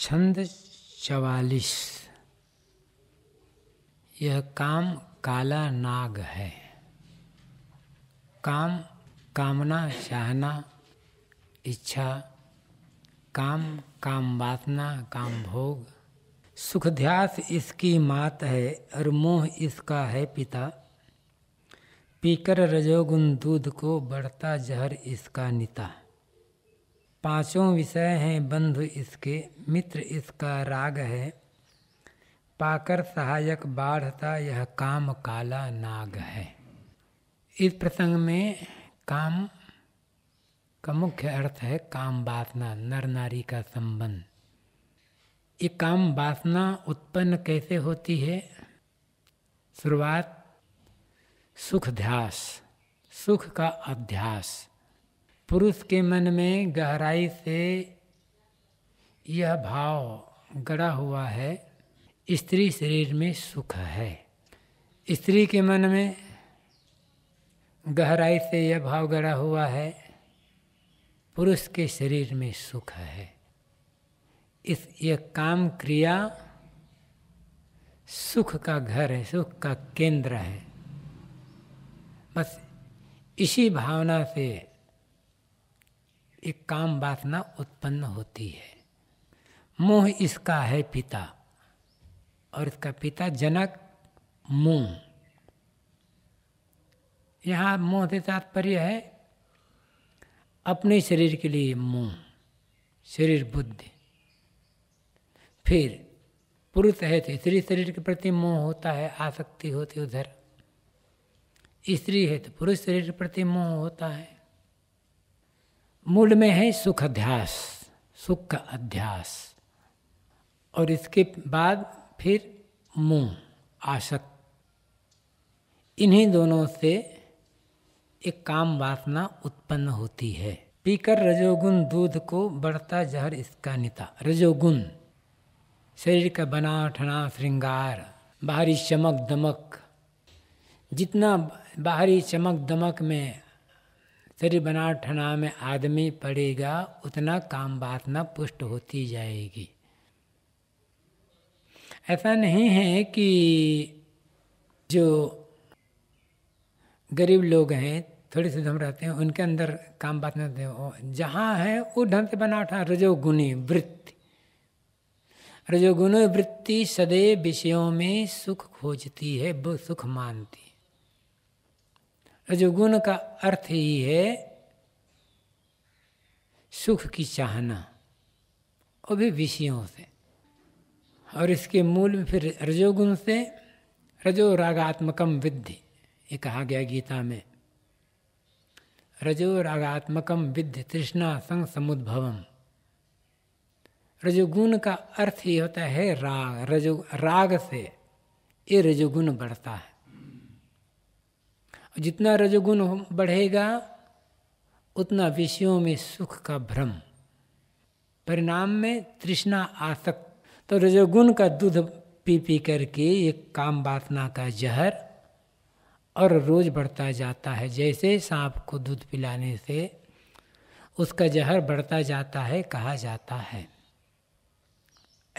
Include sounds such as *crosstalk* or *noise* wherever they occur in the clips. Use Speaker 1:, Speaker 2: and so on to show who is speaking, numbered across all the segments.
Speaker 1: छंद चवालीस यह काम काला नाग है काम कामना चाहना इच्छा काम काम वासना काम भोग सुखध्यास इसकी मात है और मोह इसका है पिता पीकर रजोगुण दूध को बढ़ता जहर इसका निता पांचों विषय हैं बंधु इसके मित्र इसका राग है पाकर सहायक बाढ़ता यह काम काला नाग है इस प्रसंग में काम का मुख्य अर्थ है काम वासना नर नारी का संबंध ये काम वासना उत्पन्न कैसे होती है शुरुआत सुख ध्यास सुख का अध्यास पुरुष के मन में गहराई से यह भाव गड़ा हुआ है स्त्री शरीर में सुख है स्त्री के मन में गहराई से यह भाव गड़ा हुआ है पुरुष के शरीर में सुख है इस यह काम क्रिया सुख का घर है सुख का केंद्र है बस इसी भावना से एक काम वासना उत्पन्न होती है मोह इसका है पिता और इसका पिता जनक मोह यहाँ मोह से तात्पर्य है अपने शरीर के लिए मोह शरीर बुद्धि फिर पुरुष है तो स्त्री शरीर के प्रति मोह होता है आसक्ति होती उधर स्त्री है तो पुरुष शरीर के प्रति मोह होता है मूल में है सुख अध्यास सुख का अध्यास और इसके बाद फिर मुंह आशक इन्हीं दोनों से एक काम वासना उत्पन्न होती है पीकर रजोगुण दूध को बढ़ता जहर इसका निता रजोगुण शरीर का बना ठना श्रृंगार बाहरी चमक दमक जितना बाहरी चमक दमक में शरीर बना ठना में आदमी पड़ेगा उतना काम वासना पुष्ट होती जाएगी ऐसा नहीं है कि जो गरीब लोग हैं थोड़े से धम रहते हैं उनके अंदर काम बात नहीं जहाँ है वो ढंग से बना उठा रजोगुणी वृत्ति रजोगुण वृत्ति सदैव विषयों में सुख खोजती है वो सुख मानती रजोगुण का अर्थ ही है सुख की चाहना वो भी विषयों से और इसके मूल में फिर रजोगुण से रजो रागात्मकम विद्धि ये कहा गया गीता में रजो रागात्मकम विद्धि तृष्णा संग समुद्भवम रजोगुण का अर्थ ये होता है राग रजो राग से ये रजोगुण बढ़ता है जितना रजोगुण बढ़ेगा उतना विषयों में सुख का भ्रम परिणाम में तृष्णा आसक्त तो रजोगुण का दूध पी पी करके एक काम वासना का जहर और रोज बढ़ता जाता है जैसे सांप को दूध पिलाने से उसका जहर बढ़ता जाता है कहा जाता है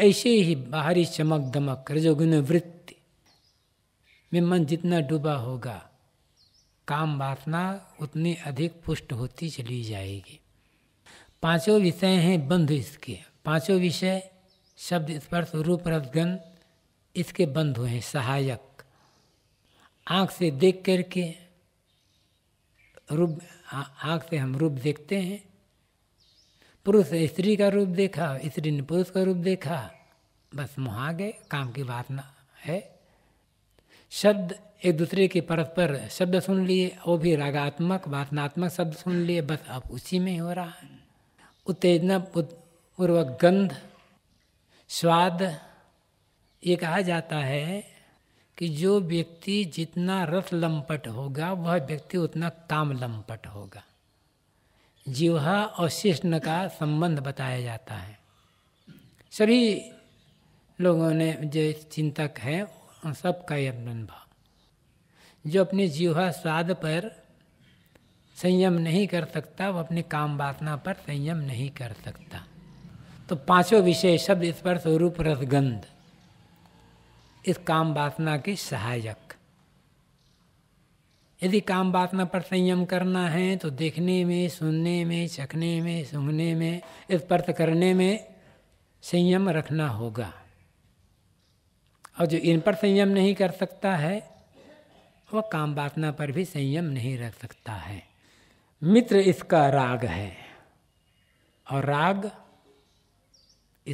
Speaker 1: ऐसे ही बाहरी चमक दमक रजोगुण वृत्ति में मन जितना डूबा होगा काम वासना उतनी अधिक पुष्ट होती चली जाएगी पांचों विषय हैं बंध इसके पांचों विषय शब्द स्पर्श रूप रसगन इसके बंध हुए सहायक आँख से देख करके रूप आँख से हम रूप देखते हैं पुरुष स्त्री का रूप देखा स्त्री ने पुरुष का रूप देखा बस मुहा गए काम की वासना है शब्द एक दूसरे के परस्पर शब्द सुन लिए वो भी रागात्मक वासनात्मक शब्द सुन लिए बस अब उसी में हो रहा है उत्तेजना पूर्वक गंध स्वाद ये कहा जाता है कि जो व्यक्ति जितना रस लंपट होगा वह व्यक्ति उतना काम लंपट होगा जीवा और शिष्ण का संबंध बताया जाता है सभी लोगों ने जो चिंतक हैं उन सबका यह अनुभव जो अपने जीवा स्वाद पर संयम नहीं कर सकता वो अपने काम वासना पर संयम नहीं कर सकता तो पांचों विषय शब्द स्पर्श स्वरूप रसगंध इस काम वासना के सहायक यदि काम वासना पर संयम करना है तो देखने में सुनने में चखने में सूंघने में स्पर्श करने में संयम रखना होगा और जो इन पर संयम नहीं कर सकता है वह काम वासना पर भी संयम नहीं रख सकता है मित्र इसका राग है और राग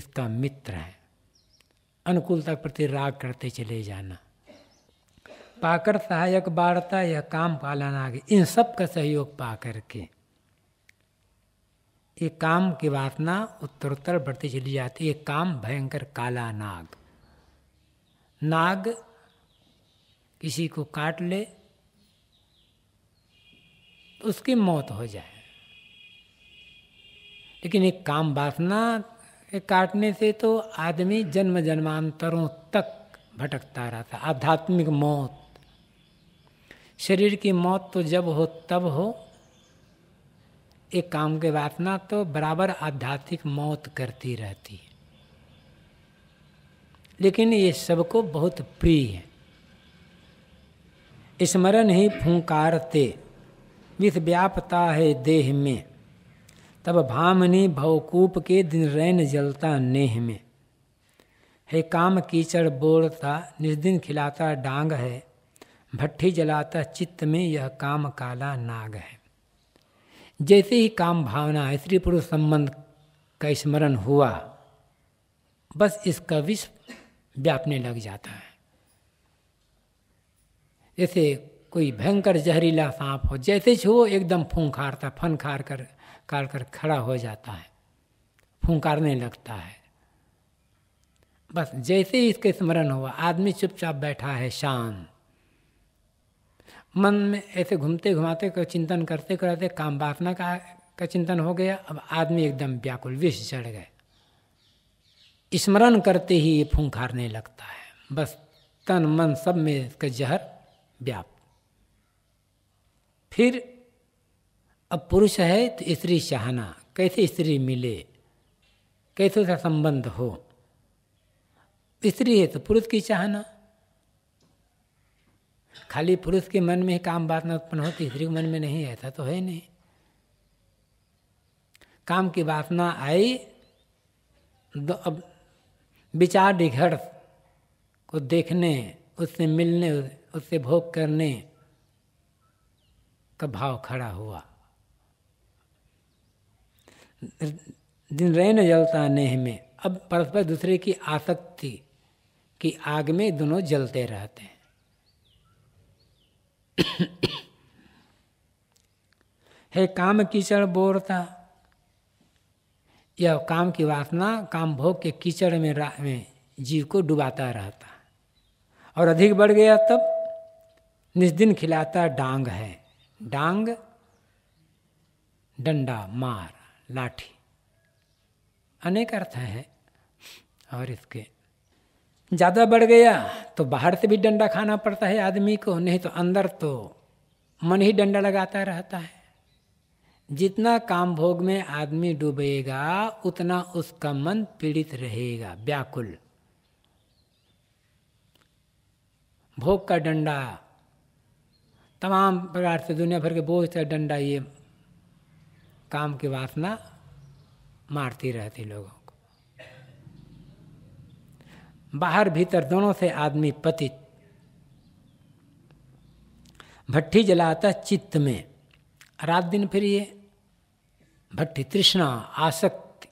Speaker 1: इसका मित्र है अनुकूलता के प्रति राग करते चले जाना पाकर सहायक वार्ता या काम पालन आगे इन सब का सहयोग पा करके ये काम की वासना उत्तरोत्तर बढ़ती चली जाती है काम भयंकर काला नाग नाग किसी को काट ले तो उसकी मौत हो जाए लेकिन एक काम वासना काटने से तो आदमी जन्म जन्मांतरों तक भटकता रहता आध्यात्मिक मौत शरीर की मौत तो जब हो तब हो एक काम के वासना तो बराबर आध्यात्मिक मौत करती रहती है लेकिन ये सबको बहुत प्रिय है स्मरण ही फूंकारते विष व्यापता है देह में तब भामनी भवकूप के दिन रैन जलता नेह में हे काम कीचड़ बोलता निर्दिन खिलाता डांग है भट्टी जलाता चित्त में यह काम काला नाग है जैसे ही काम भावना है स्त्री पुरुष संबंध का स्मरण हुआ बस इसका विष व्यापने लग जाता है जैसे कोई भयंकर जहरीला सांप हो जैसे छो एकदम फूंखारता फनखार कर काल कर खड़ा हो जाता है फूंकारने लगता है बस जैसे ही इसके स्मरण हुआ आदमी चुपचाप बैठा है शांत मन में ऐसे घूमते घुमाते कर चिंतन करते करते काम वासना का का चिंतन हो गया अब आदमी एकदम व्याकुल विष चढ़ गए स्मरण करते ही ये फूंकारने लगता है बस तन मन सब में इसका जहर व्याप्त फिर अब पुरुष है तो स्त्री चाहना कैसे स्त्री मिले कैसे उसका संबंध हो स्त्री है तो पुरुष की चाहना खाली पुरुष के मन में ही काम ना उत्पन्न होती स्त्री के मन में नहीं ऐसा तो है नहीं काम की वासना आई तो अब विचार विघर्ष को देखने उससे मिलने उससे भोग करने का भाव खड़ा हुआ दिन न जलता नेह में अब परस्पर दूसरे की आसक्ति की आग में दोनों जलते रहते हैं *coughs* हे काम कीचड़ बोरता यह काम की वासना काम भोग के कीचड़ में, में जीव को डुबाता रहता और अधिक बढ़ गया तब निस्दिन खिलाता डांग है डांग डंडा मार लाठी अनेक अर्थ हैं और इसके ज़्यादा बढ़ गया तो बाहर से भी डंडा खाना पड़ता है आदमी को नहीं तो अंदर तो मन ही डंडा लगाता रहता है जितना काम भोग में आदमी डूबेगा उतना उसका मन पीड़ित रहेगा व्याकुल भोग का डंडा तमाम प्रकार से दुनिया भर के बोझ से डंडा ये काम की वासना मारती रहती लोगों को बाहर भीतर दोनों से आदमी पतित भट्टी जलाता चित्त में रात दिन फिर ये भट्टी तृष्णा आसक्ति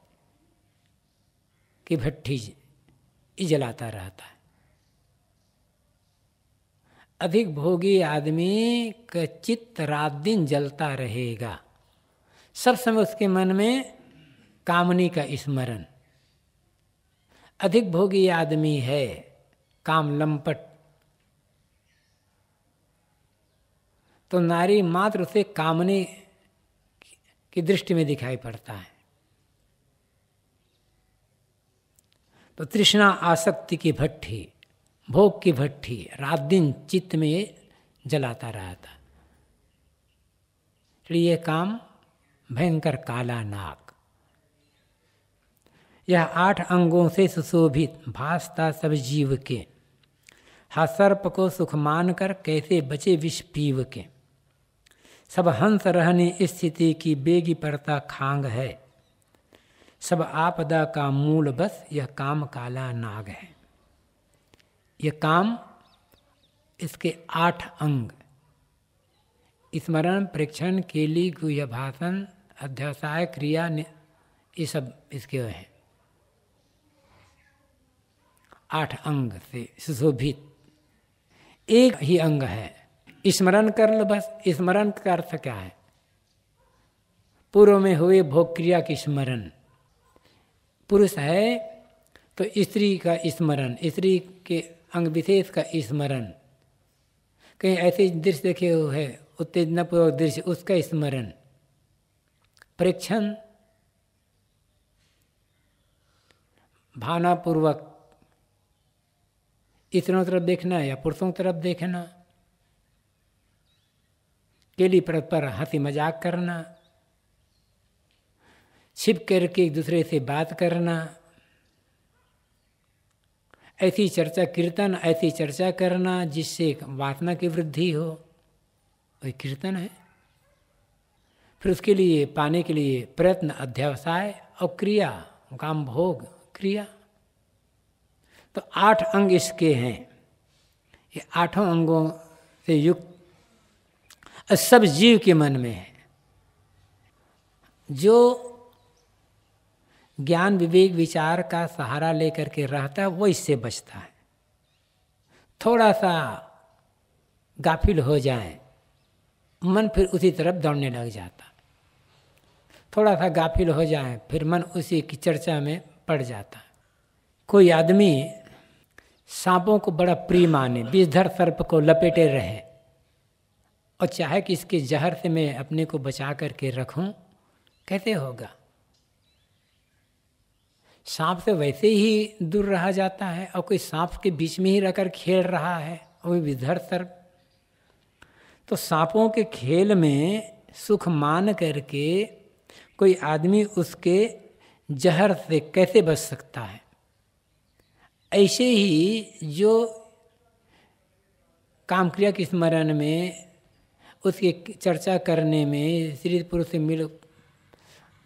Speaker 1: की भट्टी जलाता रहता है अधिक भोगी आदमी का चित्त रात दिन जलता रहेगा सब समय उसके मन में कामनी का स्मरण अधिक भोगी आदमी है काम लंपट तो नारी मात्र उसे कामनी की दृष्टि में दिखाई पड़ता है तो तृष्णा आसक्ति की भट्टी भोग की भट्टी रात दिन चित्त में जलाता रहा था तो ये काम भयंकर काला नाक यह आठ अंगों से सुशोभित भासता सब जीव के हा सर्प को सुख मानकर कैसे बचे विष पीव के सब हंस रहने स्थिति की बेगी परता खांग है सब आपदा का मूल बस यह काम काला नाग है ये काम इसके आठ अंग स्मरण परीक्षण केली गुह्य भाषण अध्यवसाय क्रिया ये सब इसके हैं आठ अंग से सुशोभित एक ही अंग है स्मरण कर लो बस स्मरण का अर्थ क्या है पूर्व में हुए भोग क्रिया की स्मरण पुरुष है तो स्त्री का स्मरण स्त्री के अंग विशेष का स्मरण कहीं ऐसे दृश्य देखे हुए है उत्तेजनापूर्वक दृश्य उसका स्मरण परीक्षण भावनापूर्वक स्त्रियों तरफ देखना या पुरुषों तरफ देखना केली लिए पर हंसी मजाक करना छिप करके एक दूसरे से बात करना ऐसी चर्चा कीर्तन ऐसी चर्चा करना जिससे वासना की वृद्धि हो वही कीर्तन है फिर उसके लिए पाने के लिए प्रयत्न अध्यावसाय और क्रिया काम भोग क्रिया तो आठ अंग इसके हैं ये आठों अंगों से युक्त सब जीव के मन में है जो ज्ञान विवेक विचार का सहारा लेकर के रहता है वो इससे बचता है थोड़ा सा गाफिल हो जाए मन फिर उसी तरफ दौड़ने लग जाता थोड़ा सा गाफिल हो जाए फिर मन उसी की चर्चा में पड़ जाता कोई आदमी सांपों को बड़ा प्रिय माने बीजधर सर्प को लपेटे रहे और चाहे कि इसके जहर से मैं अपने को बचा करके रखूं कैसे होगा सांप से तो वैसे ही दूर रहा जाता है और कोई सांप के बीच में ही रहकर खेल रहा है और विधर सर्प तो सांपों के खेल में सुख मान करके कोई आदमी उसके जहर से कैसे बच सकता है ऐसे ही जो काम क्रिया के स्मरण में उसके चर्चा करने में श्री पुरुष से मिल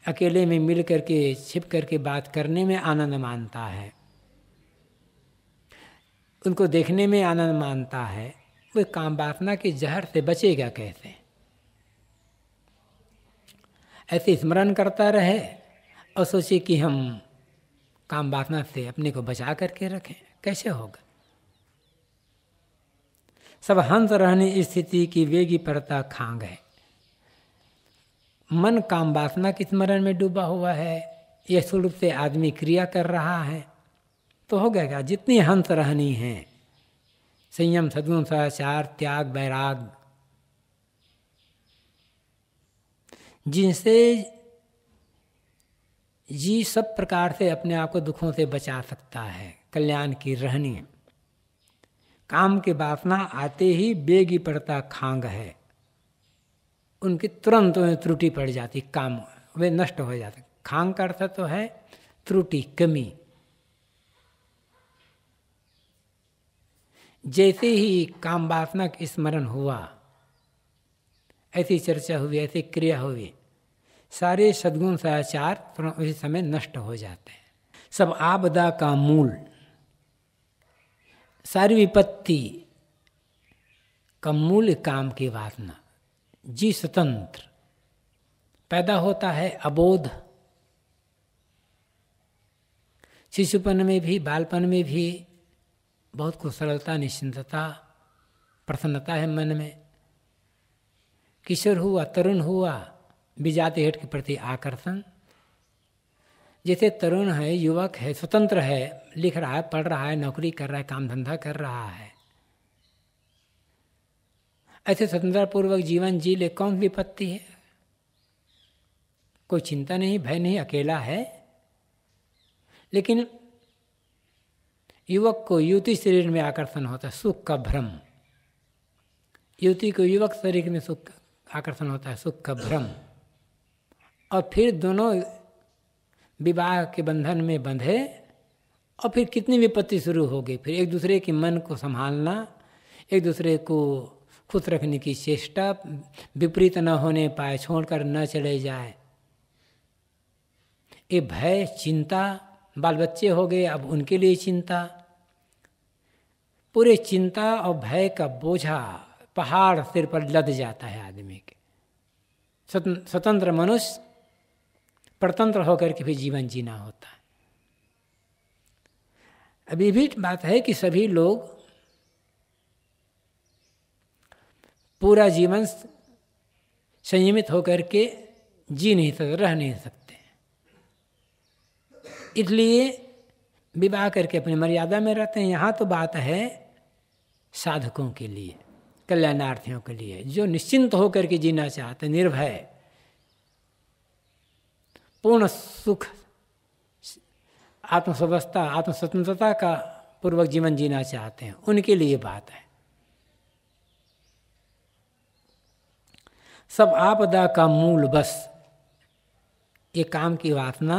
Speaker 1: अकेले में मिल करके छिप करके बात करने में आनंद मानता है उनको देखने में आनंद मानता है वो काम वासना के जहर से बचेगा कैसे ऐसे स्मरण करता रहे और सोचे कि हम काम वासना से अपने को बचा करके रखें कैसे होगा सब हंस रहने स्थिति की वेगी पड़ता खांग है मन काम वासना के स्मरण में डूबा हुआ है यह स्वरूप से आदमी क्रिया कर रहा है तो हो क्या जितनी हंस रहनी हैं संयम सदगुण सहचार त्याग बैराग जिनसे जी सब प्रकार से अपने आप को दुखों से बचा सकता है कल्याण की रहनी काम के वासना आते ही बेगी पड़ता खांग है उनकी तुरंत उन्हें त्रुटि पड़ जाती काम वे नष्ट हो जाते खांग का अर्थ तो है त्रुटि कमी जैसे ही काम वासना का स्मरण हुआ ऐसी चर्चा हुई ऐसी क्रिया हुई सारे सद्गुण सदाचार उसी समय नष्ट हो जाते हैं सब आपदा का मूल सारी विपत्ति का मूल काम की वासना जी स्वतंत्र पैदा होता है अबोध शिशुपन में भी बालपन में भी बहुत कुशलता निश्चिंतता प्रसन्नता है मन में किशोर हुआ तरुण हुआ विजाति हेठ के प्रति आकर्षण जैसे तरुण है युवक है स्वतंत्र है लिख रहा है पढ़ रहा है नौकरी कर रहा है काम धंधा कर रहा है ऐसे स्वतंत्रतापूर्वक जीवन जी ले कौन विपत्ति है कोई चिंता नहीं भय नहीं अकेला है लेकिन युवक को युवती शरीर में आकर्षण होता है सुख का भ्रम युवती को युवक शरीर में सुख आकर्षण होता है सुख का भ्रम और फिर दोनों विवाह के बंधन में बंधे और फिर कितनी विपत्ति शुरू हो गई फिर एक दूसरे के मन को संभालना एक दूसरे को खुश रखने की चेष्टा विपरीत न होने पाए छोड़कर न चले जाए ये भय चिंता बाल बच्चे हो गए अब उनके लिए चिंता पूरे चिंता और भय का बोझा पहाड़ सिर पर लद जाता है आदमी के स्वतंत्र मनुष्य प्रतंत्र होकर के भी जीवन जीना होता है अभी भी बात है कि सभी लोग पूरा जीवन संयमित होकर के जी नहीं सकते रह नहीं सकते इसलिए विवाह करके अपनी मर्यादा में रहते हैं यहाँ तो बात है साधकों के लिए कल्याणार्थियों के लिए जो निश्चिंत होकर के जीना चाहते निर्भय पूर्ण सुख आत्मस्वस्थता आत्मस्वतंत्रता का पूर्वक जीवन जीना चाहते हैं उनके लिए बात है सब आपदा का मूल बस ये काम की वासना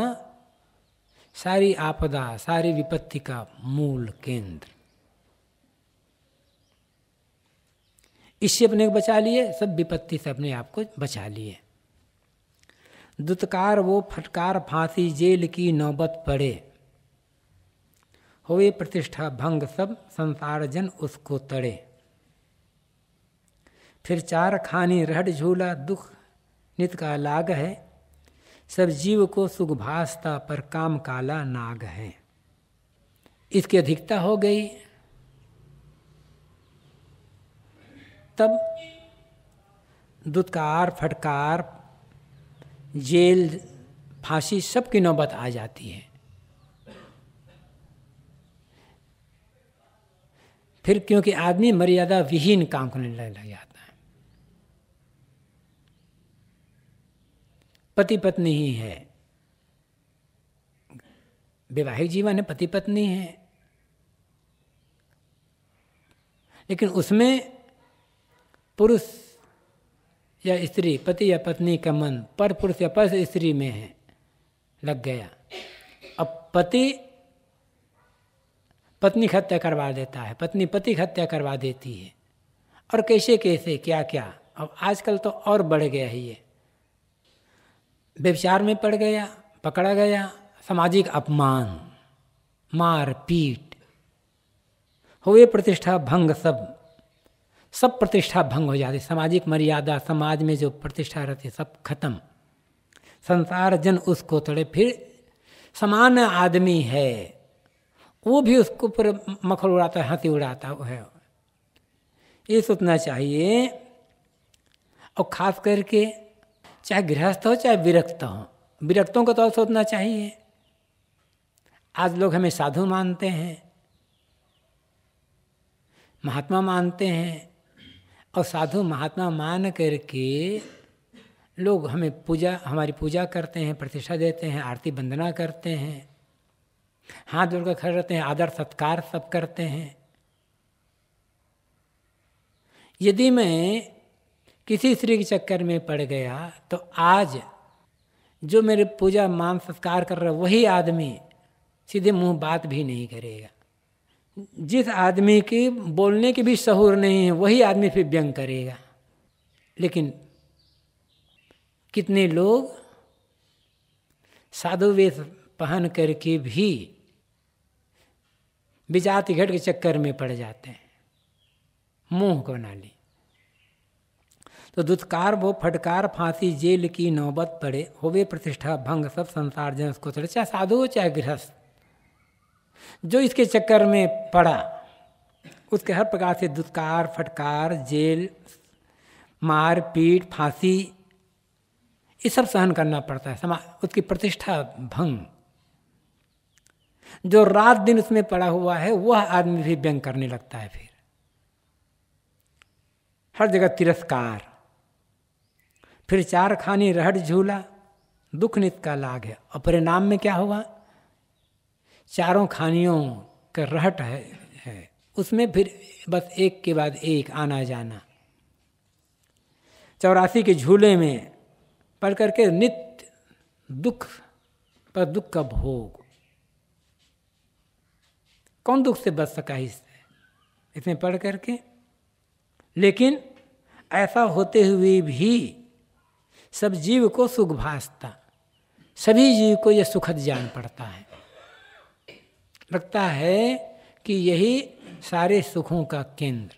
Speaker 1: सारी आपदा सारी विपत्ति का मूल केंद्र इससे अपने को बचा लिए सब विपत्ति से अपने आप को बचा लिए दुत्कार वो फटकार फांसी जेल की नौबत पड़े होए प्रतिष्ठा भंग सब संसार जन उसको तड़े फिर चार खानी रहट झूला दुख नित का लाग है सब जीव को सुख भासता पर काम काला नाग है इसकी अधिकता हो गई तब दुत्कार फटकार जेल फांसी सबकी नौबत आ जाती है फिर क्योंकि आदमी मर्यादा विहीन काम करने लग जाता पति पत्नी ही है वैवाहिक जीवन है पति पत्नी है लेकिन उसमें पुरुष या स्त्री पति या पत्नी का मन पर पुरुष या पर स्त्री में है लग गया अब पति पत्नी हत्या करवा देता है पत्नी पति हत्या करवा देती है और कैसे कैसे क्या क्या अब आजकल तो और बढ़ गया है ये व्यवचार में पड़ गया पकड़ा गया सामाजिक अपमान मार पीट हुए प्रतिष्ठा भंग सब सब प्रतिष्ठा भंग हो जाती सामाजिक मर्यादा समाज में जो प्रतिष्ठा रहती सब खत्म संसार जन उसको थोड़े फिर समान आदमी है वो भी उसको पर मखर उड़ाता है हंसी उड़ाता है ये सोचना चाहिए और ख़ास करके चाहे गृहस्थ हो चाहे विरक्त हो विरक्तों को तो सोचना चाहिए आज लोग हमें साधु मानते हैं महात्मा मानते हैं और साधु महात्मा मान करके लोग हमें पूजा हमारी पूजा करते हैं प्रतिष्ठा देते हैं आरती वंदना करते हैं हाथ जोड़कर कर खड़े रहते हैं आदर सत्कार सब करते हैं यदि मैं किसी स्त्री के चक्कर में पड़ गया तो आज जो मेरे पूजा मान संस्कार कर रहा वही आदमी सीधे मुंह बात भी नहीं करेगा जिस आदमी की बोलने की भी शहूर नहीं है वही आदमी फिर व्यंग करेगा लेकिन कितने लोग साधु वेश पहन करके भी विजाति घट के चक्कर में पड़ जाते हैं मुंह को नाली तो दुत्कार वो फटकार फांसी जेल की नौबत पड़े होवे प्रतिष्ठा भंग सब संसार जन उसको चढ़े चाहे साधु हो चाहे गृहस्थ जो इसके चक्कर में पड़ा उसके हर प्रकार से दुत्कार फटकार जेल मार पीट फांसी ये सब सहन करना पड़ता है समा उसकी प्रतिष्ठा भंग जो रात दिन उसमें पड़ा हुआ है वह आदमी भी व्यंग करने लगता है फिर हर जगह तिरस्कार फिर चार खानी रहट झूला दुख नित का लाग है और परिणाम में क्या हुआ चारों खानियों का रहट है, है उसमें फिर बस एक के बाद एक आना जाना चौरासी के झूले में पढ़ करके नित्य दुख पर दुख का भोग कौन दुख से बच सका इससे इसमें पढ़ करके लेकिन ऐसा होते हुए भी सब जीव को सुख भासता सभी जीव को यह सुखद जान पड़ता है लगता है कि यही सारे सुखों का केंद्र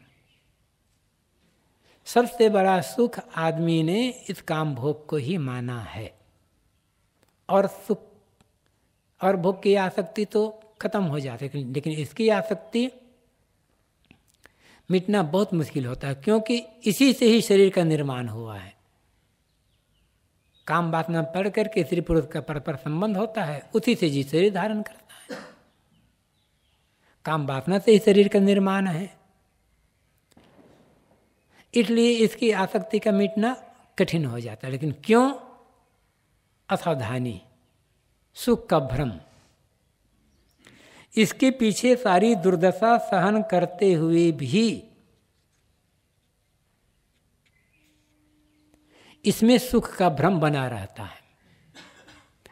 Speaker 1: सबसे बड़ा सुख आदमी ने इस काम भोग को ही माना है और सुख और भोग की आसक्ति तो खत्म हो जाती है लेकिन इसकी आसक्ति मिटना बहुत मुश्किल होता है क्योंकि इसी से ही शरीर का निर्माण हुआ है काम वासना पढ़ करके स्त्री पुरुष का परस्पर संबंध होता है उसी से जी शरीर धारण करता है काम वासना से ही शरीर का निर्माण है इसलिए इसकी आसक्ति का मिटना कठिन हो जाता है लेकिन क्यों असावधानी सुख का भ्रम इसके पीछे सारी दुर्दशा सहन करते हुए भी इसमें सुख का भ्रम बना रहता है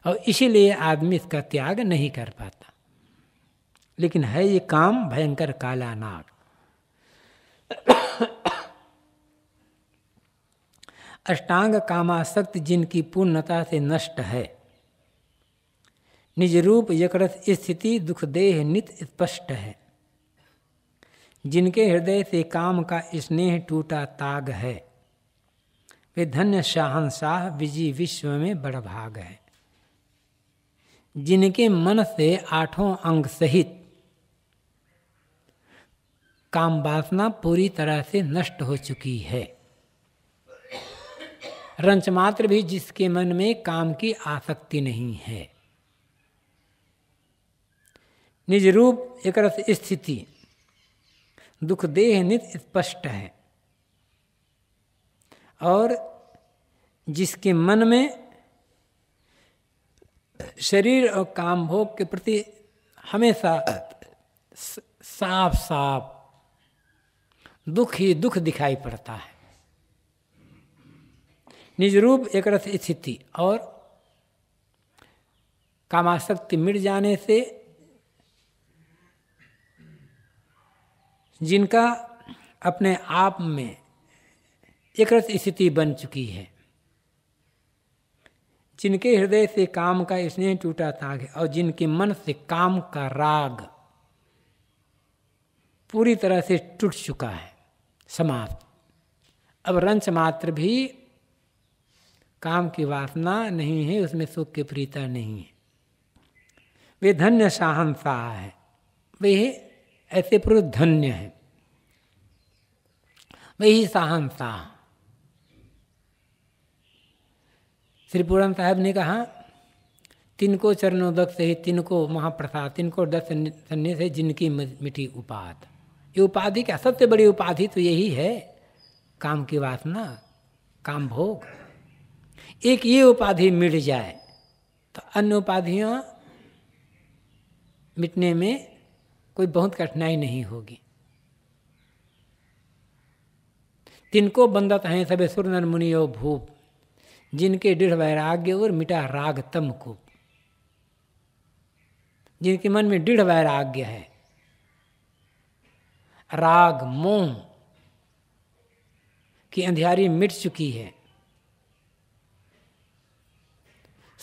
Speaker 1: और इसीलिए आदमी इसका त्याग नहीं कर पाता लेकिन है ये काम भयंकर काला नाग अष्टांग कामाशक्त जिनकी पूर्णता से नष्ट है निज रूप यकृत स्थिति दुखदेह नित स्पष्ट है जिनके हृदय से काम का स्नेह टूटा ताग है वे धन्य शाहनशाह विजी विश्व में बड़ भाग है जिनके मन से आठों अंग सहित काम वासना पूरी तरह से नष्ट हो चुकी है रंचमात्र भी जिसके मन में काम की आसक्ति नहीं है निज रूप एक स्थिति दुख देह नित स्पष्ट है और जिसके मन में शरीर और काम भोग के प्रति हमेशा साफ साफ दुख ही दुख दिखाई पड़ता है निज रूप एक रथ स्थिति और कामाशक्ति मिट जाने से जिनका अपने आप में एकरस स्थिति बन चुकी है जिनके हृदय से काम का स्नेह टूटा ताग है और जिनके मन से काम का राग पूरी तरह से टूट चुका है समाप्त अब रंच मात्र भी काम की वासना नहीं है उसमें सुख की प्रीता नहीं है वे धन्य शाहनशाह है वे ऐसे पुरुष धन्य है वही शाहनशाह श्री साहब ने कहा तिनको चरणोदक से ही तिनको महाप्रसाद तिनको दस सन्ने से जिनकी मिठी उपाध ये उपाधि क्या सबसे बड़ी उपाधि तो यही है काम की वासना काम भोग एक ये उपाधि मिट जाए तो अन्य उपाधियाँ मिटने में कोई बहुत कठिनाई नहीं होगी तिनको बंदत हैं सबे सुर नर मुनि भूप जिनके दृढ़ वैराग्य और मिटा राग तम को जिनके मन में दृढ़ वैराग्य है राग मोह की अंधियारी मिट चुकी है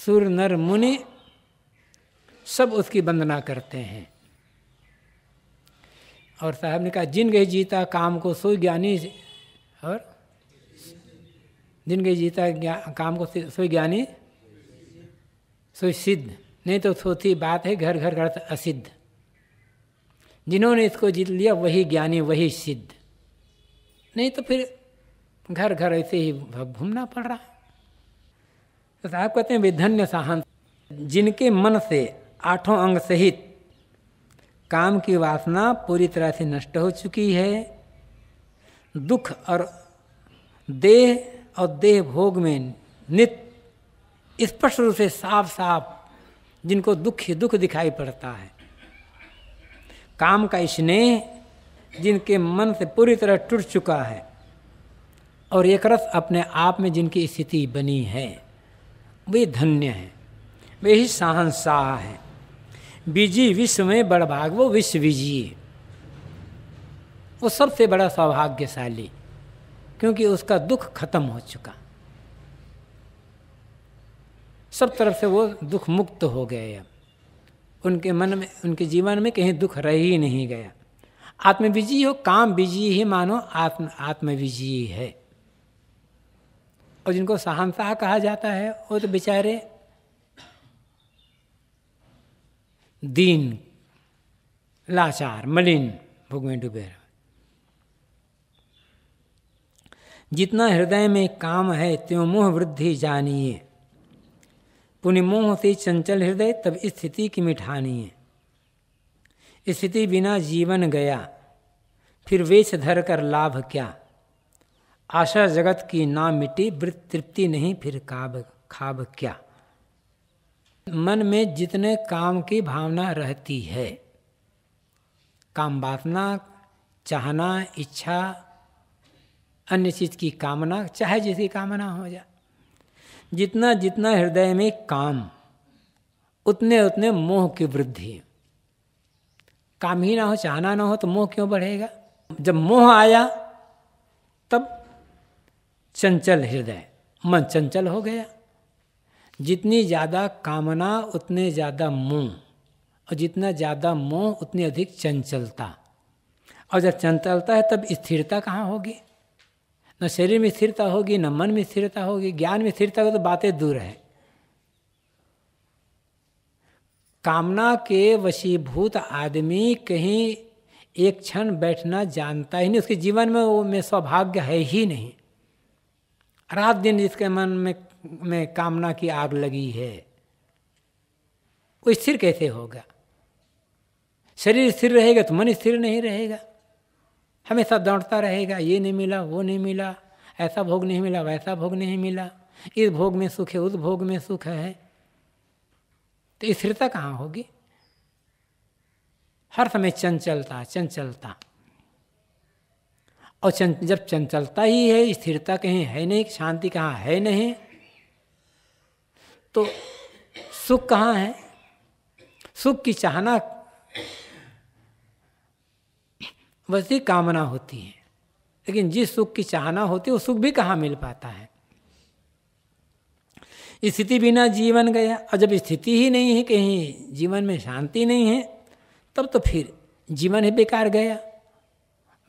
Speaker 1: सुर नर मुनि सब उसकी वंदना करते हैं और साहब ने कहा जिन गए जीता काम को सो ज्ञानी और जिनके जीता काम को सोई ज्ञानी सोई सिद्ध नहीं तो सोती बात है घर घर घर असिद्ध जिन्होंने इसको जीत लिया वही ज्ञानी वही सिद्ध नहीं तो फिर घर घर ऐसे ही घूमना पड़ रहा है तो साहब कहते हैं विधन्य साहन जिनके मन से आठों अंग सहित काम की वासना पूरी तरह से नष्ट हो चुकी है दुख और देह और देह भोग में नित स्पष्ट रूप से साफ साफ जिनको दुख ही दुख दिखाई पड़ता है काम का स्नेह जिनके मन से पूरी तरह टूट चुका है और एक रस अपने आप में जिनकी स्थिति बनी है वे धन्य हैं वे ही सहनसाह हैं बीजी विश्व में बड़ भाग वो विश्व विजी वो सबसे बड़ा सौभाग्यशाली क्योंकि उसका दुख खत्म हो चुका सब तरफ से वो दुख मुक्त हो गए अब उनके मन में उनके जीवन में कहीं दुख रह ही नहीं गया आत्मविजी हो काम विजयी ही मानो आत्म आत्मविजयी है और जिनको सहानसाह कहा जाता है वो तो बेचारे दीन लाचार मलिन भोग में डूबे जितना हृदय में काम है त्यों मोह वृद्धि जानिए पुण्य मोह से चंचल हृदय तब स्थिति की मिठानिए स्थिति बिना जीवन गया फिर वेश धर कर लाभ क्या आशा जगत की ना मिटी वृत तृप्ति नहीं फिर काब खाब क्या मन में जितने काम की भावना रहती है काम वासना चाहना इच्छा अन्य चीज़ की कामना चाहे जिसकी कामना हो जाए जितना जितना हृदय में काम उतने उतने मोह की वृद्धि काम ही ना हो चाहना ना हो तो मोह क्यों बढ़ेगा जब मोह आया तब चंचल हृदय मन चंचल हो गया जितनी ज़्यादा कामना उतने ज़्यादा मोह और जितना ज़्यादा मोह उतनी अधिक चंचलता और जब चंचलता है तब स्थिरता कहाँ होगी न शरीर में स्थिरता होगी न मन में स्थिरता होगी ज्ञान में स्थिरता होगी तो बातें दूर हैं कामना के वशीभूत आदमी कहीं एक क्षण बैठना जानता ही नहीं उसके जीवन में वो में सौभाग्य है ही नहीं रात दिन जिसके मन में में कामना की आग लगी है वो स्थिर कैसे होगा शरीर स्थिर रहेगा तो मन स्थिर नहीं रहेगा हमेशा दौड़ता रहेगा ये नहीं मिला वो नहीं मिला ऐसा भोग नहीं मिला वैसा भोग नहीं मिला इस भोग में सुख है उस भोग में सुख है तो स्थिरता कहाँ होगी हर समय चंचलता चंचलता और चं, जब चंचलता ही है स्थिरता कहीं है नहीं शांति कहाँ है नहीं तो सुख कहाँ है सुख की चाहना ये कामना होती है लेकिन जिस सुख की चाहना होती है वो सुख भी कहाँ मिल पाता है स्थिति बिना जीवन गया और जब स्थिति ही नहीं है कहीं जीवन में शांति नहीं है तब तो फिर जीवन ही बेकार गया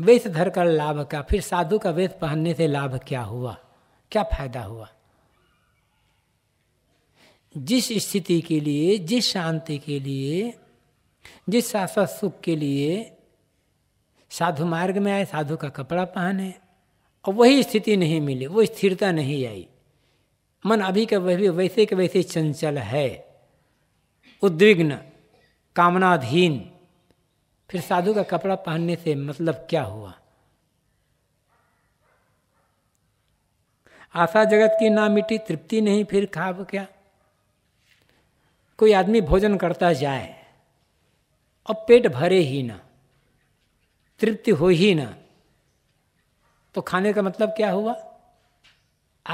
Speaker 1: वेश धर कर लाभ का फिर साधु का वेश पहनने से लाभ क्या हुआ क्या फायदा हुआ जिस स्थिति के लिए जिस शांति के लिए जिस शाश्वत सुख के लिए साधु मार्ग में आए साधु का कपड़ा पहने और वही स्थिति नहीं मिली वो स्थिरता नहीं आई मन अभी वह भी वैसे के वैसे चंचल है उद्विग्न कामनाधीन फिर साधु का कपड़ा पहनने से मतलब क्या हुआ आशा जगत की ना मिटी तृप्ति नहीं फिर खाब क्या कोई आदमी भोजन करता जाए और पेट भरे ही ना तृप्ति हो ही ना तो खाने का मतलब क्या हुआ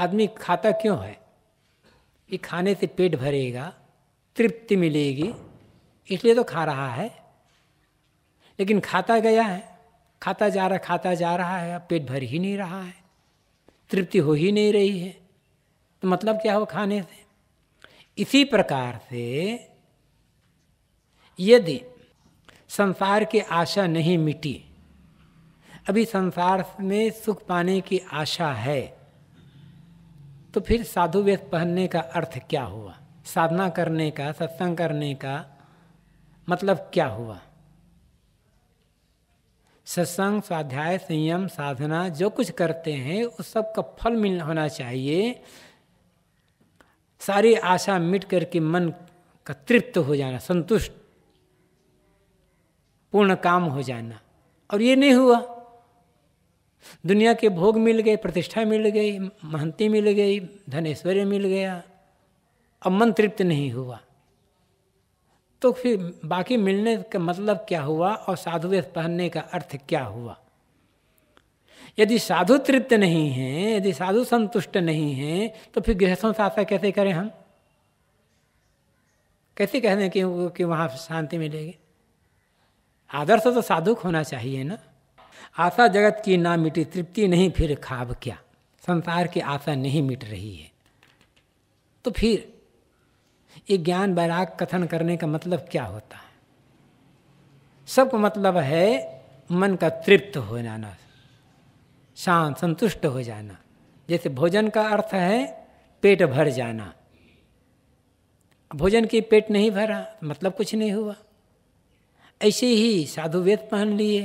Speaker 1: आदमी खाता क्यों है ये खाने से पेट भरेगा तृप्ति मिलेगी इसलिए तो खा रहा है लेकिन खाता गया है खाता जा रहा खाता जा रहा है अब पेट भर ही नहीं रहा है तृप्ति हो ही नहीं रही है तो मतलब क्या हो खाने से इसी प्रकार से यदि संसार की आशा नहीं मिटी अभी संसार में सुख पाने की आशा है तो फिर साधु व्यस्त पहनने का अर्थ क्या हुआ साधना करने का सत्संग करने का मतलब क्या हुआ सत्संग स्वाध्याय संयम साधना जो कुछ करते हैं उस सब का फल मिल होना चाहिए सारी आशा मिट करके मन का तृप्त हो जाना संतुष्ट पूर्ण काम हो जाना और ये नहीं हुआ दुनिया के भोग मिल गए प्रतिष्ठा मिल गई महंती मिल गई धन ऐश्वर्य मिल गया अब मन तृप्त नहीं हुआ तो फिर बाकी मिलने का मतलब क्या हुआ और साधु वेश पहनने का अर्थ क्या हुआ यदि साधु तृप्त नहीं है यदि साधु संतुष्ट नहीं है तो फिर गृहस्थों से आशा कैसे करें हम कैसे कह दें कि, कि वहाँ शांति मिलेगी आदर्श तो साधुक होना चाहिए ना आशा जगत की ना मिटी तृप्ति नहीं फिर खाब क्या संसार की आशा नहीं मिट रही है तो फिर ये ज्ञान बैराग कथन करने का मतलब क्या होता है सबको मतलब है मन का तृप्त हो जाना शांत संतुष्ट हो जाना जैसे भोजन का अर्थ है पेट भर जाना भोजन के पेट नहीं भरा मतलब कुछ नहीं हुआ ऐसे ही साधु वेद पहन लिए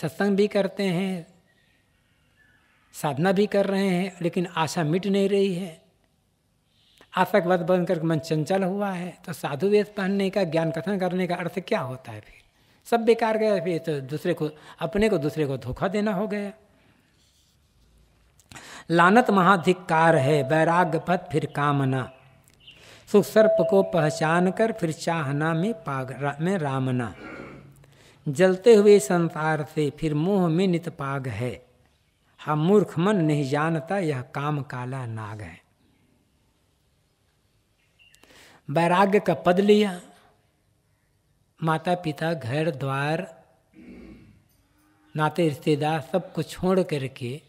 Speaker 1: सत्संग भी करते हैं साधना भी कर रहे हैं लेकिन आशा मिट नहीं रही है बन बनकर मन चंचल हुआ है तो साधु वेद पहनने का ज्ञान कथन करने का अर्थ क्या होता है फिर सब बेकार गया फिर तो दूसरे को अपने को दूसरे को धोखा देना हो गया लानत महाधिकार है वैराग्य पद फिर कामना सुख सर्प को पहचान कर फिर चाहना में पाग में रामना जलते हुए संसार से फिर मोह में नितपाग है हा मूर्ख मन नहीं जानता यह काम काला नाग है वैराग्य का पद लिया माता पिता घर द्वार नाते रिश्तेदार सब कुछ छोड़ करके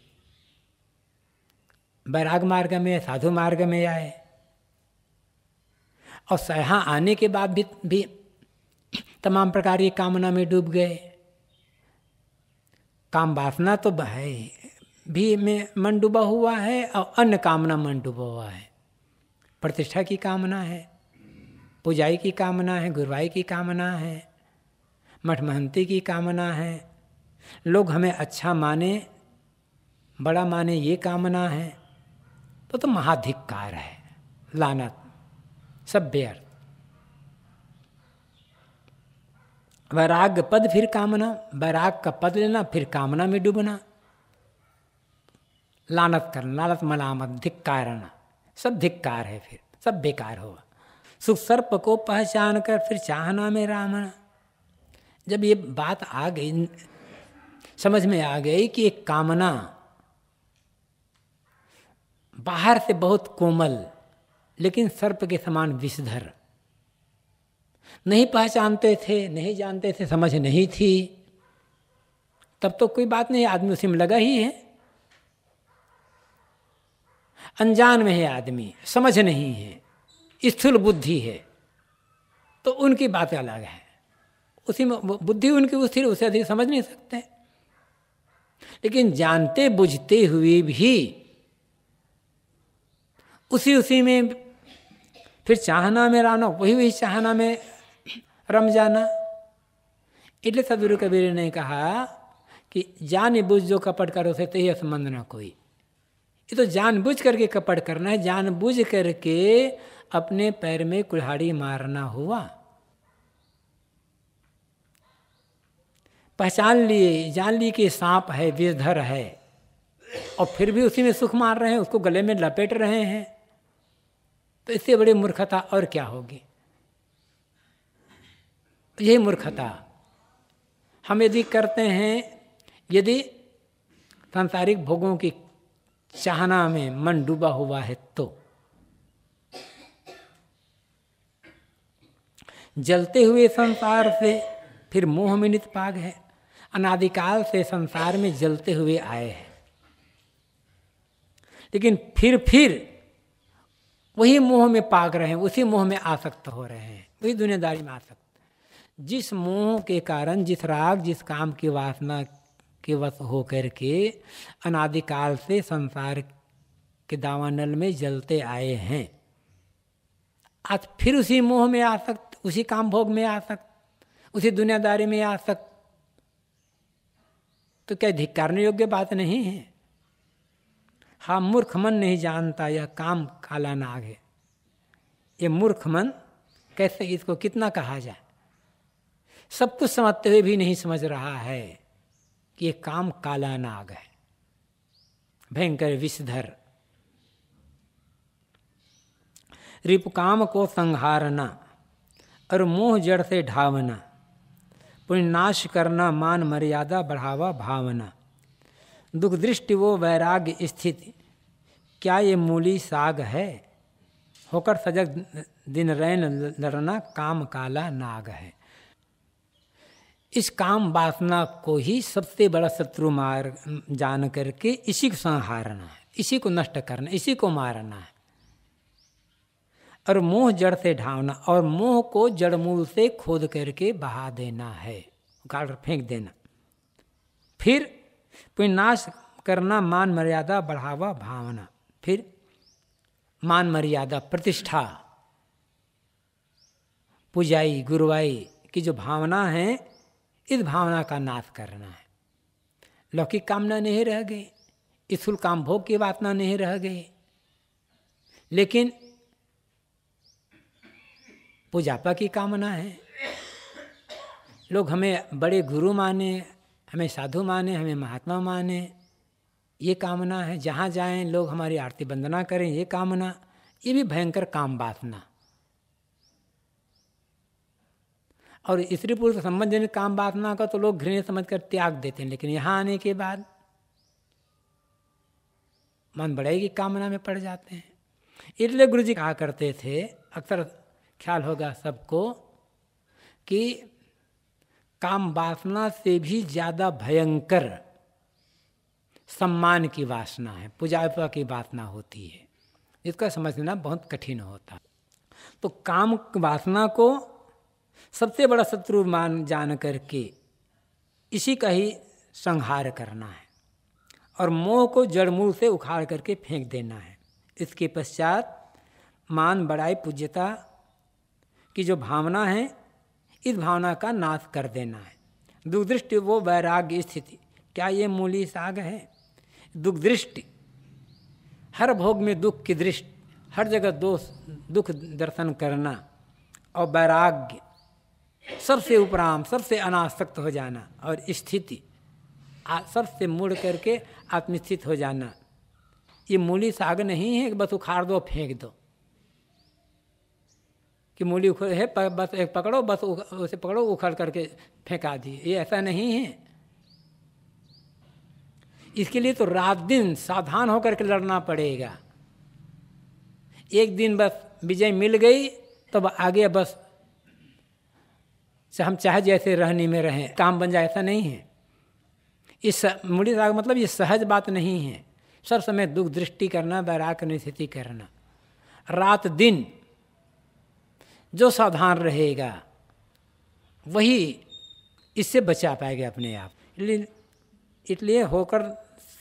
Speaker 1: वैराग मार्ग में साधु मार्ग में आए और यहाँ आने के बाद भी, भी तमाम प्रकार की कामना में डूब गए काम वासना तो है भी में मन डूबा हुआ है और अन्य कामना मन डूबा हुआ है प्रतिष्ठा की कामना है पूजाई की कामना है गुरुवाई की कामना है मठ महंती की कामना है लोग हमें अच्छा माने बड़ा माने ये कामना है तो तो महाधिकार है लानत सब व्यर्थ वैराग पद फिर कामना वैराग का पद लेना फिर कामना में डूबना लानत करना लानत मलामत धिक्कारना सब धिक्कार है फिर सब बेकार होगा सुख सर्प को पहचान कर फिर चाहना में रामना जब ये बात आ गई समझ में आ गई कि एक कामना बाहर से बहुत कोमल लेकिन सर्प के समान विषधर नहीं पहचानते थे नहीं जानते थे समझ नहीं थी तब तो कोई बात नहीं आदमी उसी में लगा ही है अनजान में है आदमी समझ नहीं है स्थूल बुद्धि है तो उनकी बात अलग है उसी में बुद्धि उनकी उस उसे अधिक समझ नहीं सकते लेकिन जानते बुझते हुए भी उसी उसी में फिर चाहना में रहना वही वही चाहना में रमजाना इसलिए એટલે कबीर ने कहा कि जान बुझ जो कपट करो से तही संबंध ना कोई ये तो जान बुझ करके कपट करना है जान बुझ करके अपने पैर में कुल्हाड़ी मारना हुआ पहचान लिए जान लिए कि सांप है विधर है और फिर भी उसी में सुख मार रहे हैं उसको गले में लपेट रहे हैं तो इससे बड़ी मूर्खता और क्या होगी यही मूर्खता हम यदि करते हैं यदि सांसारिक भोगों की चाहना में मन डूबा हुआ है तो जलते हुए संसार से फिर मोह में पाग है अनादिकाल से संसार में जलते हुए आए हैं लेकिन फिर फिर वही मोह में पाग रहे हैं उसी मोह में आसक्त हो रहे हैं वही दुनियादारी में आसक्त जिस मोह के कारण जिस राग जिस काम की वासना के वश हो करके अनादिकाल से संसार के दावानल में जलते आए हैं आज फिर उसी मोह में आ सकते उसी काम भोग में आ सकत उसी दुनियादारी में आ सकत तो क्या धिक्कारने योग्य बात नहीं है हाँ मूर्ख मन नहीं जानता यह काम काला नाग है ये मूर्ख मन कैसे इसको कितना कहा जाए सब कुछ समझते हुए भी नहीं समझ रहा है कि ये काम काला नाग है भयंकर विषधर रिपकाम को संहारना और मोह जड़ से ढावना पुण्यनाश करना मान मर्यादा बढ़ावा भावना दुख दृष्टि वो वैराग्य स्थिति क्या ये मूली साग है होकर सजग दिन रैन लड़ना काम काला नाग है इस काम वासना को ही सबसे बड़ा शत्रु मार जान करके इसी को संहारना है इसी को नष्ट करना इसी को मारना है और मोह जड़ से ढावना और मोह को जड़ मूल से खोद करके बहा देना है गाड़ फेंक देना फिर पुण्यनाश करना मान मर्यादा बढ़ावा भावना फिर मान मर्यादा प्रतिष्ठा पूजाई गुरुवाई की जो भावना है इस भावना का नाश करना है लौकिक कामना नहीं रह गई स्थूल काम भोग की वासना नहीं रह गई लेकिन पूजापा की कामना है लोग हमें बड़े गुरु माने हमें साधु माने हमें महात्मा माने ये कामना है जहाँ जाएं लोग हमारी आरती वंदना करें ये कामना ये भी भयंकर काम वासना और स्त्री पुरुष संबंध जनित काम वासना का तो लोग घृणित समझ कर त्याग देते हैं लेकिन यहाँ आने के बाद मन बड़ाई की कामना में पड़ जाते हैं इसलिए गुरु जी कहा करते थे अक्सर ख्याल होगा सबको कि काम वासना से भी ज़्यादा भयंकर सम्मान की वासना है पूजा की वासना होती है इसका समझना बहुत कठिन होता है तो काम वासना को सबसे बड़ा शत्रु मान जान करके इसी का ही संहार करना है और मोह को जड़मूल से उखाड़ करके फेंक देना है इसके पश्चात मान बड़ाई पूज्यता की जो भावना है इस भावना का नाश कर देना है दुर्दृष्टि वो वैराग्य स्थिति क्या ये मूली साग है दुखदृष्टि हर भोग में दुख की दृष्टि हर जगह दोष दुख दर्शन करना और वैराग्य सबसे उपराम सबसे अनासक्त हो जाना और स्थिति सबसे मुड़ करके आत्मस्थित हो जाना ये मूली साग नहीं है कि बस उखाड़ दो फेंक दो कि मूली उखड़ है बस एक पकड़ो बस उसे पकड़ो उखड़ करके फेंका दिए ये ऐसा नहीं है इसके लिए तो रात दिन सावधान होकर के लड़ना पड़ेगा एक दिन बस विजय मिल गई तब तो आगे बस से हम चाहे जैसे रहने में रहें काम बन जाए ऐसा नहीं है इस मुड़ी राग मतलब ये सहज बात नहीं है सब समय दुख दृष्टि करना बैराग स्थिति करना रात दिन जो सावधान रहेगा वही इससे बचा पाएगा अपने आप इसलिए इसलिए होकर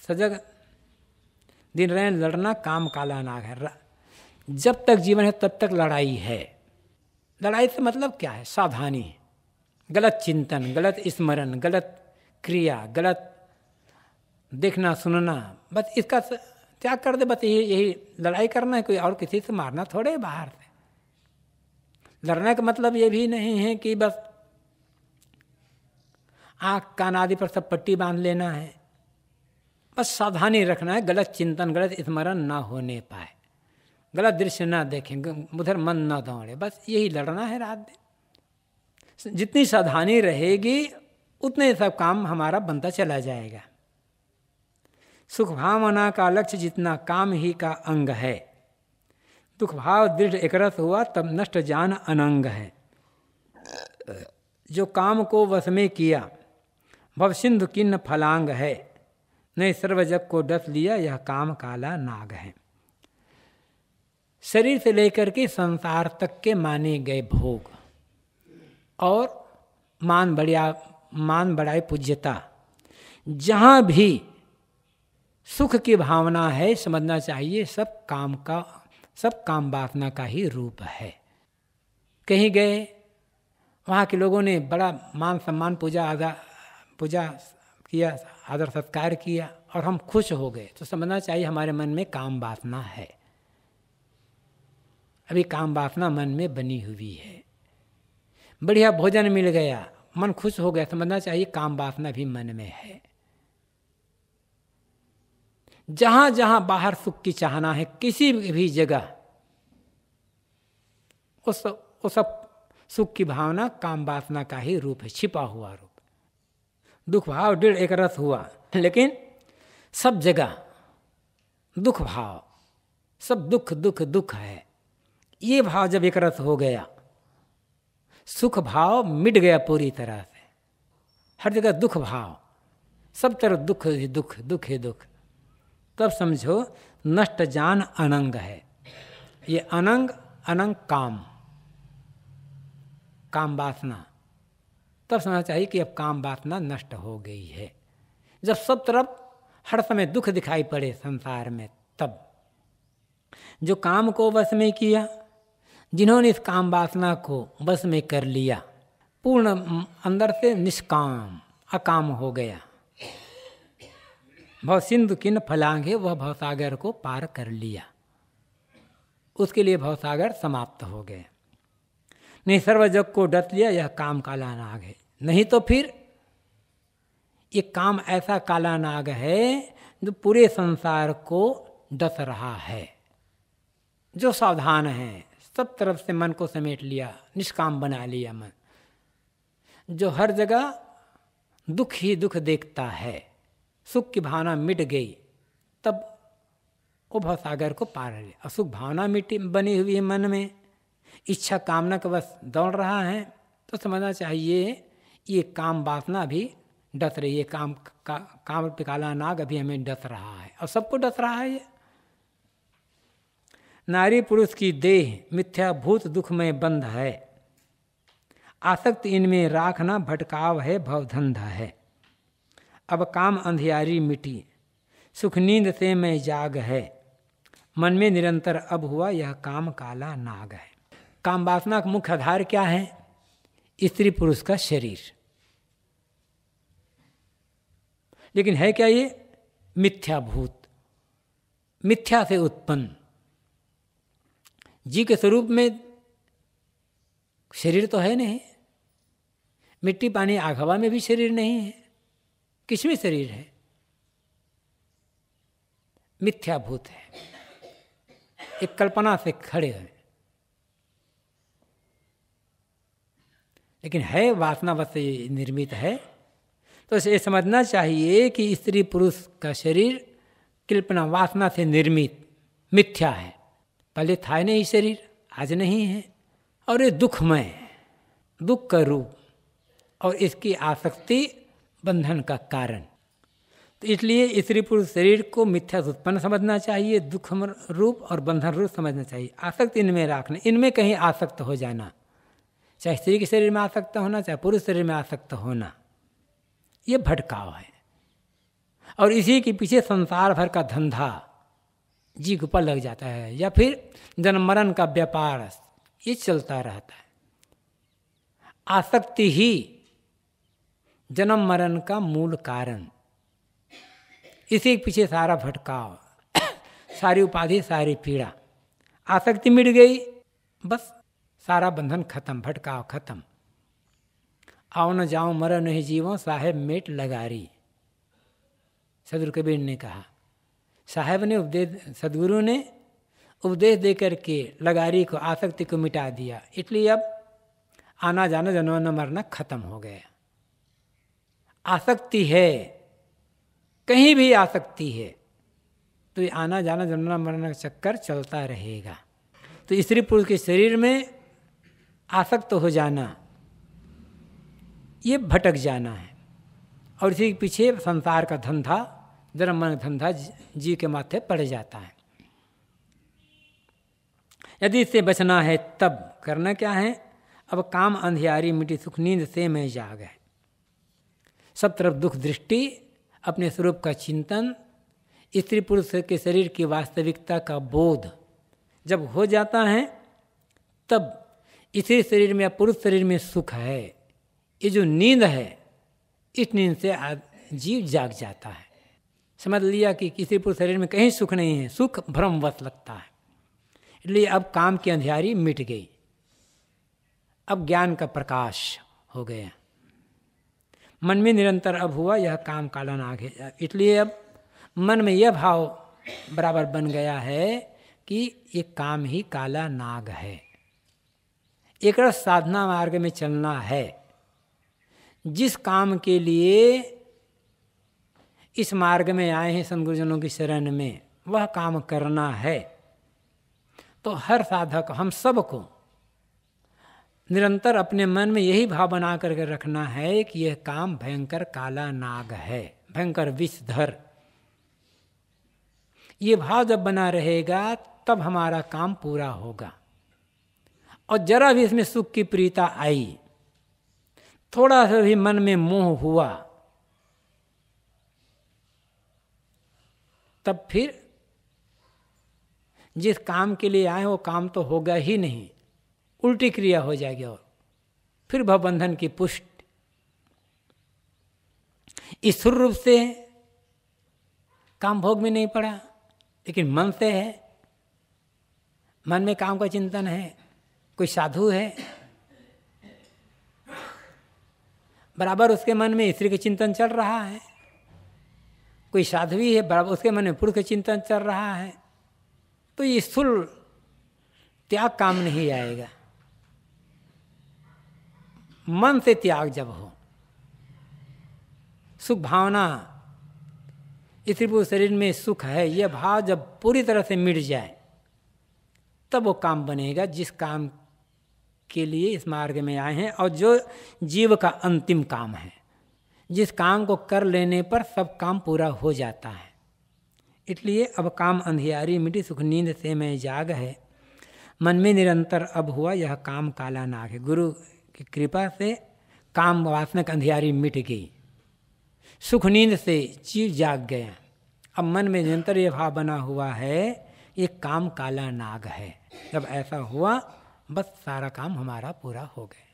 Speaker 1: सजग दिन रहे लड़ना काम काला नाग है जब तक जीवन है तब तक लड़ाई है लड़ाई से मतलब क्या है सावधानी है गलत चिंतन गलत स्मरण गलत क्रिया गलत देखना सुनना बस इसका त्याग कर दे बस यही यही लड़ाई करना है कोई और किसी से मारना थोड़े बाहर से लड़ने का मतलब ये भी नहीं है कि बस आँख कान आदि पर सब पट्टी बांध लेना है बस सावधानी रखना है गलत चिंतन गलत स्मरण ना होने पाए गलत दृश्य ना देखें उधर मन ना दौड़े बस यही लड़ना है रात दिन जितनी सावधानी रहेगी उतने सब काम हमारा बनता चला जाएगा सुख भावना का लक्ष्य जितना काम ही का अंग है दुख भाव दृढ़ एकरस हुआ तब नष्ट जान अनंग है जो काम को वश में किया भव सिंधु किन्न फलांग है ने सर्वजग को डस लिया यह काम काला नाग है शरीर से लेकर के संसार तक के माने गए भोग और मान बढ़िया मान बढ़ाए पूज्यता जहाँ भी सुख की भावना है समझना चाहिए सब काम का सब काम वासना का ही रूप है कहीं गए वहाँ के लोगों ने बड़ा मान सम्मान पूजा आदर पूजा किया आदर सत्कार किया और हम खुश हो गए तो समझना चाहिए हमारे मन में काम वासना है अभी काम वासना मन में बनी हुई है बढ़िया भोजन मिल गया मन खुश हो गया समझना चाहिए काम वासना भी मन में है जहां जहां बाहर सुख की चाहना है किसी भी जगह उस वो सब सुख की भावना काम वासना का ही रूप है छिपा हुआ रूप दुख भाव डेढ़ एक रस हुआ लेकिन सब जगह दुख भाव सब दुख दुख दुख है ये भाव जब एक रस हो गया सुख भाव मिट गया पूरी तरह से हर जगह दुख भाव सब तरफ दुख ही दुख दुख ही दुख तब समझो नष्ट जान अनंग है ये अनंग अनंग काम काम वासना तब समझना चाहिए कि अब काम वासना नष्ट हो गई है जब सब तरफ हर समय दुख दिखाई पड़े संसार में तब जो काम को वश में किया जिन्होंने इस काम वासना को बस में कर लिया पूर्ण अंदर से निष्काम अकाम हो गया भव सिंधु किन फलांगे वह भवसागर को पार कर लिया उसके लिए भवसागर समाप्त हो गए नहीं सर्वजग को डत लिया यह काम काला नाग है नहीं तो फिर ये काम ऐसा काला नाग है जो पूरे संसार को डस रहा है जो सावधान है सब तरफ से मन को समेट लिया निष्काम बना लिया मन जो हर जगह दुख ही दुख देखता है सुख की भावना मिट गई तब वो सागर को पार ले असुख भावना मिटी बनी हुई है मन में इच्छा कामना के बस दौड़ रहा है तो समझना चाहिए ये काम वासना भी डस रही है काम का, काम पिकाला नाग अभी हमें डस रहा है और सबको डस रहा है ये नारी पुरुष की देह मिथ्या भूत दुख में बंध है आसक्त इनमें राखना भटकाव है भवधंधा है अब काम अंधियारी मिटी सुख नींद से मैं जाग है मन में निरंतर अब हुआ यह काम काला नाग है काम वासना का मुख्य आधार क्या है स्त्री पुरुष का शरीर लेकिन है क्या ये मिथ्याभूत मिथ्या से उत्पन्न जीव के स्वरूप में शरीर तो है नहीं मिट्टी पानी आग हवा में भी शरीर नहीं है किस शरीर है मिथ्याभूत है एक कल्पना से खड़े हैं लेकिन है वासनावश निर्मित है तो ये समझना चाहिए कि स्त्री पुरुष का शरीर कल्पना वासना से निर्मित मिथ्या है पहले था नहीं शरीर आज नहीं है और ये दुखमय है दुख का रूप और इसकी आसक्ति बंधन का कारण तो इसलिए स्त्री पुरुष शरीर को मिथ्या उत्पन्न समझना चाहिए दुख रूप और बंधन रूप समझना चाहिए आसक्ति इनमें रखना इनमें कहीं आसक्त हो जाना चाहे स्त्री के शरीर में आसक्त होना चाहे पुरुष शरीर में आसक्त होना ये भटकाव है और इसी के पीछे संसार भर का धंधा जी ऊपर लग जाता है या फिर जनमरण का व्यापार ये चलता रहता है आसक्ति ही जन्म मरण का मूल कारण इसी के पीछे सारा भटकाव *coughs* सारी उपाधि सारी पीड़ा आसक्ति मिट गई बस सारा बंधन खत्म भटकाव खत्म आओ न जाओ मरो नहीं जीवो साहेब मेट लगारी सदुर कबीर ने कहा साहब ने उपदेश सदगुरु ने उपदेश दे करके लगारी को आसक्ति को मिटा दिया इसलिए अब आना जाना जन्माना मरना खत्म हो गया आसक्ति है कहीं भी आसक्ति है तो ये आना जाना जन्मना मरना का चक्कर चलता रहेगा तो स्त्री पुरुष के शरीर में आसक्त हो जाना ये भटक जाना है और इसी के पीछे संसार का धंधा धर्म धंधा जीव के माथे पड़ जाता है यदि इससे बचना है तब करना क्या है अब काम अंधियारी मिट्टी सुख नींद से मैं जाग है सब तरफ दुख दृष्टि अपने स्वरूप का चिंतन स्त्री पुरुष के शरीर की वास्तविकता का बोध जब हो जाता है तब इसी शरीर में या पुरुष शरीर में सुख है ये जो नींद है इस नींद से जीव जाग जाता है समझ लिया कि किसी पुरुष शरीर में कहीं सुख नहीं है सुख भ्रमवश लगता है इसलिए अब काम की अंधियारी मिट गई अब ज्ञान का प्रकाश हो गया मन में निरंतर अब हुआ यह काम कालन आगे इसलिए अब मन में यह भाव बराबर बन गया है कि ये काम ही काला नाग है एक साधना मार्ग में चलना है जिस काम के लिए इस मार्ग में आए हैं सदगुरुजनों की शरण में वह काम करना है तो हर साधक हम सबको निरंतर अपने मन में यही भाव बना करके रखना है कि यह काम भयंकर काला नाग है भयंकर विषधर ये भाव जब बना रहेगा तब हमारा काम पूरा होगा और जरा भी इसमें सुख की प्रीता आई थोड़ा सा भी मन में मोह हुआ तब फिर जिस काम के लिए आए वो काम तो होगा ही नहीं उल्टी क्रिया हो जाएगी और फिर भवबंधन की पुष्ट ईश्वर रूप से काम भोग में नहीं पड़ा लेकिन मन से है मन में काम का चिंतन है कोई साधु है बराबर उसके मन में स्त्री का चिंतन चल रहा है कोई साध्वी है बराबर उसके मन में पुरुष चिंतन चल रहा है तो ये स्थूल त्याग काम नहीं आएगा मन से त्याग जब हो सुख भावना स्त्री शरीर में सुख है यह भाव जब पूरी तरह से मिट जाए तब वो काम बनेगा जिस काम के लिए इस मार्ग में आए हैं और जो जीव का अंतिम काम है जिस काम को कर लेने पर सब काम पूरा हो जाता है इसलिए अब काम अंधियारी मिटी सुख नींद से मैं जाग है मन में निरंतर अब हुआ यह काम काला नाग है गुरु की कृपा से काम वासनक अंधियारी मिट गई सुख नींद से चीर जाग गया अब मन में निरंतर यह भाव बना हुआ है ये काम काला नाग है जब ऐसा हुआ बस सारा काम हमारा पूरा हो गया